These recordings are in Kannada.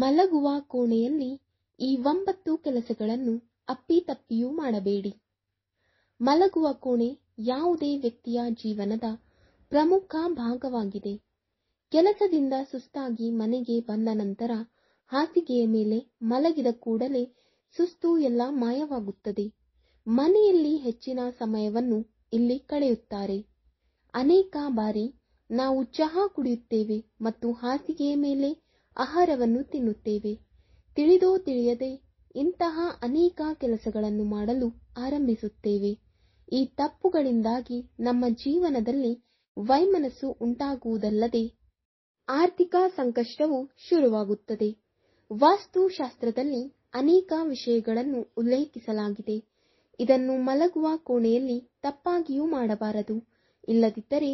ಮಲಗುವ ಕೋಣೆಯಲ್ಲಿ ಈ ಒಂಬತ್ತು ಕೆಲಸಗಳನ್ನು ಅಪ್ಪಿತಪ್ಪಿಯೂ ಮಾಡಬೇಡಿ ಮಲಗುವ ಕೋಣೆ ಯಾವುದೇ ವ್ಯಕ್ತಿಯ ಜೀವನದ ಪ್ರಮುಖ ಭಾಗವಾಗಿದೆ ಕೆಲಸದಿಂದ ಸುಸ್ತಾಗಿ ಮನೆಗೆ ಬಂದ ನಂತರ ಹಾಸಿಗೆಯ ಮೇಲೆ ಮಲಗಿದ ಕೂಡಲೇ ಸುಸ್ತು ಎಲ್ಲ ಮಾಯವಾಗುತ್ತದೆ ಮನೆಯಲ್ಲಿ ಹೆಚ್ಚಿನ ಸಮಯವನ್ನು ಇಲ್ಲಿ ಕಳೆಯುತ್ತಾರೆ ಅನೇಕ ಬಾರಿ ನಾವು ಚಹಾ ಕುಡಿಯುತ್ತೇವೆ ಮತ್ತು ಹಾಸಿಗೆಯ ಮೇಲೆ ಆಹಾರವನ್ನು ತಿನ್ನುತ್ತೇವೆ ತಿಳಿದೋ ತಿಳಿಯದೆ ಇಂತಹ ಅನೇಕ ಕೆಲಸಗಳನ್ನು ಮಾಡಲು ಆರಂಭಿಸುತ್ತೇವೆ ಈ ತಪ್ಪುಗಳಿಂದಾಗಿ ನಮ್ಮ ಜೀವನದಲ್ಲಿ ವೈಮನಸ್ಸು ಉಂಟಾಗುವುದಲ್ಲದೆ ಆರ್ಥಿಕ ಸಂಕಷ್ಟವು ಶುರುವಾಗುತ್ತದೆ ವಾಸ್ತುಶಾಸ್ತ್ರದಲ್ಲಿ ಅನೇಕ ವಿಷಯಗಳನ್ನು ಉಲ್ಲೇಖಿಸಲಾಗಿದೆ ಇದನ್ನು ಮಲಗುವ ಕೋಣೆಯಲ್ಲಿ ತಪ್ಪಾಗಿಯೂ ಮಾಡಬಾರದು ಇಲ್ಲದಿದ್ದರೆ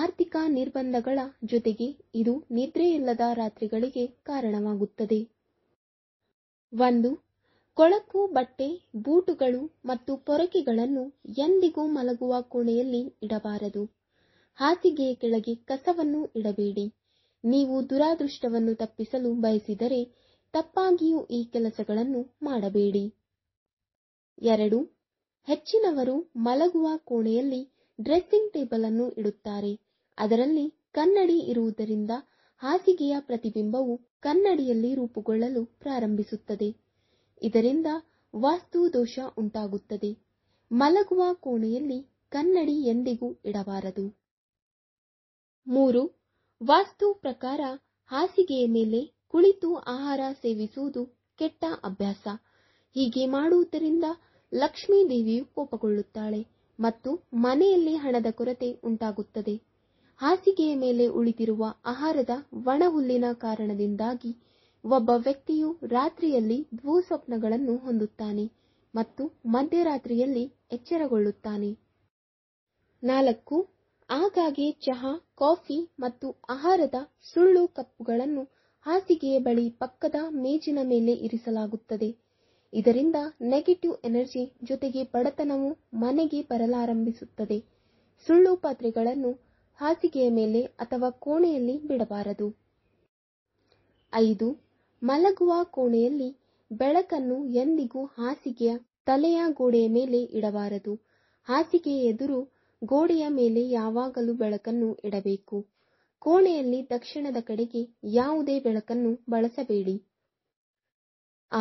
ಆರ್ಥಿಕ ನಿರ್ಬಂಧಗಳ ಜೊತೆಗೆ ಇದು ನಿದ್ರೆಯಿಲ್ಲದ ರಾತ್ರಿಗಳಿಗೆ ಕಾರಣವಾಗುತ್ತದೆ ಒಂದು ಕೊಳಕು ಬಟ್ಟೆ ಬೂಟುಗಳು ಮತ್ತು ಪೊರಕೆಗಳನ್ನು ಎಂದಿಗೂ ಮಲಗುವ ಕೋಣೆಯಲ್ಲಿ ಇಡಬಾರದು ಹಾಸಿಗೆಯ ಕೆಳಗೆ ಕಸವನ್ನು ಇಡಬೇಡಿ ನೀವು ದುರಾದೃಷ್ಟವನ್ನು ತಪ್ಪಿಸಲು ಬಯಸಿದರೆ ತಪ್ಪಾಗಿಯೂ ಈ ಕೆಲಸಗಳನ್ನು ಮಾಡಬೇಡಿ ಎರಡು ಹೆಚ್ಚಿನವರು ಮಲಗುವ ಕೋಣೆಯಲ್ಲಿ ಡ್ರೆಸ್ಸಿಂಗ್ ಟೇಬಲ್ ಅನ್ನು ಇಡುತ್ತಾರೆ ಅದರಲ್ಲಿ ಕನ್ನಡಿ ಇರುವುದರಿಂದ ಹಾಸಿಗೆಯ ಪ್ರತಿಬಿಂಬವು ಕನ್ನಡಿಯಲ್ಲಿ ರೂಪುಗೊಳ್ಳಲು ಪ್ರಾರಂಭಿಸುತ್ತದೆ ಇದರಿಂದ ವಾಸ್ತು ದೋಷ ಉಂಟಾಗುತ್ತದೆ ಮಲಗುವ ಕೋಣೆಯಲ್ಲಿ ಕನ್ನಡಿ ಎಂದಿಗೂ ಇಡಬಾರದು ಮೂರು ವಾಸ್ತು ಪ್ರಕಾರ ಹಾಸಿಗೆಯ ಮೇಲೆ ಕುಳಿತು ಆಹಾರ ಸೇವಿಸುವುದು ಕೆಟ್ಟ ಅಭ್ಯಾಸ ಹೀಗೆ ಮಾಡುವುದರಿಂದ ಲಕ್ಷ್ಮೀ ದೇವಿಯು ಕೋಪಗೊಳ್ಳುತ್ತಾಳೆ ಮತ್ತು ಮನೆಯಲ್ಲಿ ಹಣದ ಕೊರತೆ ಉಂಟಾಗುತ್ತದೆ ಹಾಸಿಗೆಯ ಮೇಲೆ ಉಳಿದಿರುವ ಆಹಾರದ ಒಣಹುಲ್ಲಿನ ಕಾರಣದಿಂದಾಗಿ ಒಬ್ಬ ವ್ಯಕ್ತಿಯು ರಾತ್ರಿಯಲ್ಲಿ ಭೂಸ್ವಪ್ನಗಳನ್ನು ಹೊಂದುತ್ತಾನೆ ಮತ್ತು ಮಧ್ಯರಾತ್ರಿಯಲ್ಲಿ ಎಚ್ಚರಗೊಳ್ಳುತ್ತಾನೆ ನಾಲ್ಕು ಆಗಾಗ್ಗೆ ಚಹಾ ಕಾಫಿ ಮತ್ತು ಆಹಾರದ ಸುಳ್ಳು ಕಪ್ಪುಗಳನ್ನು ಹಾಸಿಗೆಯ ಬಳಿ ಪಕ್ಕದ ಮೇಜಿನ ಮೇಲೆ ಇರಿಸಲಾಗುತ್ತದೆ ಇದರಿಂದ ನೆಗೆಟಿವ್ ಎನರ್ಜಿ ಜೊತೆಗೆ ಬಡತನವು ಮನೆಗೆ ಬರಲಾರಂಭಿಸುತ್ತದೆ ಸುಳ್ಳು ಪಾತ್ರೆಗಳನ್ನು ಹಾಸಿಗೆಯ ಮೇಲೆ ಅಥವಾ ಕೋಣೆಯಲ್ಲಿ ಬಿಡಬಾರದು ಐದು ಮಲಗುವ ಕೋಣೆಯಲ್ಲಿ ಬೆಳಕನ್ನು ಎಂದಿಗೂ ಹಾಸಿಗೆಯ ತಲೆಯ ಗೋಡೆಯ ಮೇಲೆ ಇಡಬಾರದು ಹಾಸಿಗೆಯ ಎದುರು ಗೋಡೆಯ ಮೇಲೆ ಯಾವಾಗಲೂ ಬೆಳಕನ್ನು ಇಡಬೇಕು ಕೋಣೆಯಲ್ಲಿ ದಕ್ಷಿಣದ ಕಡೆಗೆ ಯಾವುದೇ ಬೆಳಕನ್ನು ಬಳಸಬೇಡಿ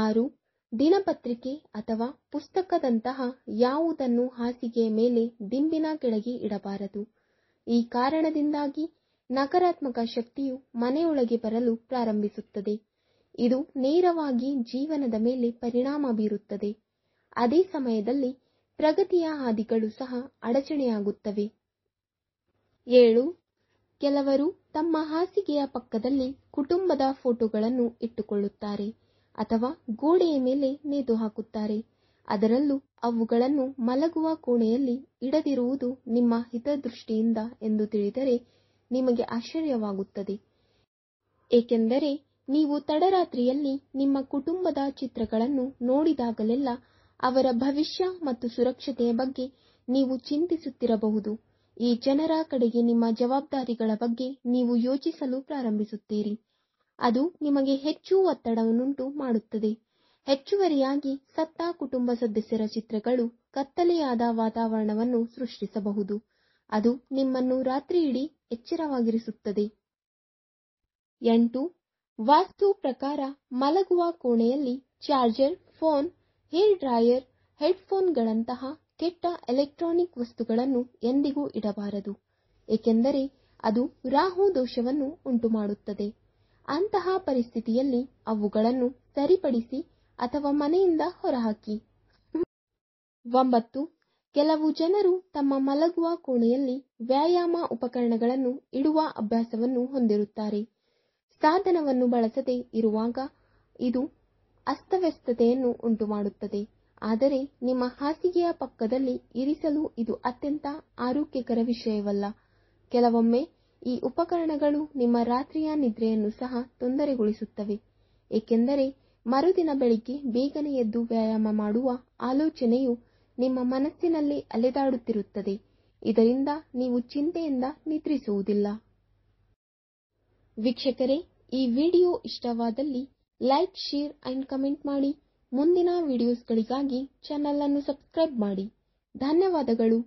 ಆರು ದಿನಪತ್ರಿಕೆ ಅಥವಾ ಪುಸ್ತಕದಂತಹ ಯಾವುದನ್ನು ಹಾಸಿಗೆಯ ಮೇಲೆ ದಿಂಬಿನ ಕೆಳಗೆ ಇಡಬಾರದು. ಈ ಕಾರಣದಿಂದಾಗಿ ನಕಾರಾತ್ಮಕ ಶಕ್ತಿಯು ಮನೆಯೊಳಗೆ ಬರಲು ಪ್ರಾರಂಭಿಸುತ್ತದೆ. ಇದು ನೇರವಾಗಿ ಜೀವನದ ಮೇಲೆ ಪರಿಣಾಮ ಬೀರುತ್ತದೆ. ಅದೇ ಸಮಯದಲ್ಲಿ ಪ್ರಗತಿಯ ಹಾದಿಗಳು ಸಹ ಅಡಚಣೆಯಾಗುತ್ತವೆ. ಏಳು ಕೆಲವರು ತಮ್ಮ ಹಾಸಿಗೆಯ ಪಕ್ಕದಲ್ಲಿ ಕುಟುಂಬದ ಫೋಟೋಗಳನ್ನು ಇಟ್ಟುಕೊಳ್ಳುತ್ತಾರೆ. ಅಥವಾ ಗೋಡೆಯ ಮೇಲೆ ಹಾಕುತ್ತಾರೆ ಅದರಲ್ಲೂ ಅವುಗಳನ್ನು ಮಲಗುವ ಕೋಣೆಯಲ್ಲಿ ಇಡದಿರುವುದು ನಿಮ್ಮ ಹಿತದೃಷ್ಟಿಯಿಂದ ಎಂದು ತಿಳಿದರೆ ನಿಮಗೆ ಆಶ್ಚರ್ಯವಾಗುತ್ತದೆ ಏಕೆಂದರೆ ನೀವು ತಡರಾತ್ರಿಯಲ್ಲಿ ನಿಮ್ಮ ಕುಟುಂಬದ ಚಿತ್ರಗಳನ್ನು ನೋಡಿದಾಗಲೆಲ್ಲ ಅವರ ಭವಿಷ್ಯ ಮತ್ತು ಸುರಕ್ಷತೆಯ ಬಗ್ಗೆ ನೀವು ಚಿಂತಿಸುತ್ತಿರಬಹುದು ಈ ಜನರ ಕಡೆಗೆ ನಿಮ್ಮ ಜವಾಬ್ದಾರಿಗಳ ಬಗ್ಗೆ ನೀವು ಯೋಚಿಸಲು ಪ್ರಾರಂಭಿಸುತ್ತೀರಿ ಅದು ನಿಮಗೆ ಹೆಚ್ಚು ಒತ್ತಡವನ್ನುಂಟು ಮಾಡುತ್ತದೆ ಹೆಚ್ಚುವರಿಯಾಗಿ ಸತ್ತ ಕುಟುಂಬ ಸದಸ್ಯರ ಚಿತ್ರಗಳು ಕತ್ತಲೆಯಾದ ವಾತಾವರಣವನ್ನು ಸೃಷ್ಟಿಸಬಹುದು ಅದು ನಿಮ್ಮನ್ನು ರಾತ್ರಿಯಿಡೀ ಎಚ್ಚರವಾಗಿರಿಸುತ್ತದೆ ಎಂಟು ವಾಸ್ತು ಪ್ರಕಾರ ಮಲಗುವ ಕೋಣೆಯಲ್ಲಿ ಚಾರ್ಜರ್ ಫೋನ್ ಹೇರ್ ಡ್ರೈಯರ್ ಹೆಡ್ಫೋನ್ಗಳಂತಹ ಕೆಟ್ಟ ಎಲೆಕ್ಟ್ರಾನಿಕ್ ವಸ್ತುಗಳನ್ನು ಎಂದಿಗೂ ಇಡಬಾರದು ಏಕೆಂದರೆ ಅದು ರಾಹು ದೋಷವನ್ನು ಉಂಟುಮಾಡುತ್ತದೆ ಅಂತಹ ಪರಿಸ್ಥಿತಿಯಲ್ಲಿ ಅವುಗಳನ್ನು ಸರಿಪಡಿಸಿ ಅಥವಾ ಮನೆಯಿಂದ ಹೊರಹಾಕಿ ಒಂಬತ್ತು ಕೆಲವು ಜನರು ತಮ್ಮ ಮಲಗುವ ಕೋಣೆಯಲ್ಲಿ ವ್ಯಾಯಾಮ ಉಪಕರಣಗಳನ್ನು ಇಡುವ ಅಭ್ಯಾಸವನ್ನು ಹೊಂದಿರುತ್ತಾರೆ ಸಾಧನವನ್ನು ಬಳಸದೆ ಇರುವಾಗ ಇದು ಅಸ್ತವ್ಯಸ್ತತೆಯನ್ನು ಉಂಟುಮಾಡುತ್ತದೆ ಆದರೆ ನಿಮ್ಮ ಹಾಸಿಗೆಯ ಪಕ್ಕದಲ್ಲಿ ಇರಿಸಲು ಇದು ಅತ್ಯಂತ ಆರೋಗ್ಯಕರ ವಿಷಯವಲ್ಲ ಕೆಲವೊಮ್ಮೆ ಈ ಉಪಕರಣಗಳು ನಿಮ್ಮ ರಾತ್ರಿಯ ನಿದ್ರೆಯನ್ನು ಸಹ ತೊಂದರೆಗೊಳಿಸುತ್ತವೆ ಏಕೆಂದರೆ ಮರುದಿನ ಬೆಳಿಗ್ಗೆ ಬೇಗನೆ ಎದ್ದು ವ್ಯಾಯಾಮ ಮಾಡುವ ಆಲೋಚನೆಯು ನಿಮ್ಮ ಮನಸ್ಸಿನಲ್ಲಿ ಅಲೆದಾಡುತ್ತಿರುತ್ತದೆ ಇದರಿಂದ ನೀವು ಚಿಂತೆಯಿಂದ ನಿದ್ರಿಸುವುದಿಲ್ಲ ವೀಕ್ಷಕರೇ ಈ ವಿಡಿಯೋ ಇಷ್ಟವಾದಲ್ಲಿ ಲೈಕ್ ಶೇರ್ ಅಂಡ್ ಕಮೆಂಟ್ ಮಾಡಿ ಮುಂದಿನ ವಿಡಿಯೋಸ್ಗಳಿಗಾಗಿ ಚಾನಲ್ ಚಾನೆಲ್ ಅನ್ನು ಸಬ್ಸ್ಕ್ರೈಬ್ ಮಾಡಿ ಧನ್ಯವಾದಗಳು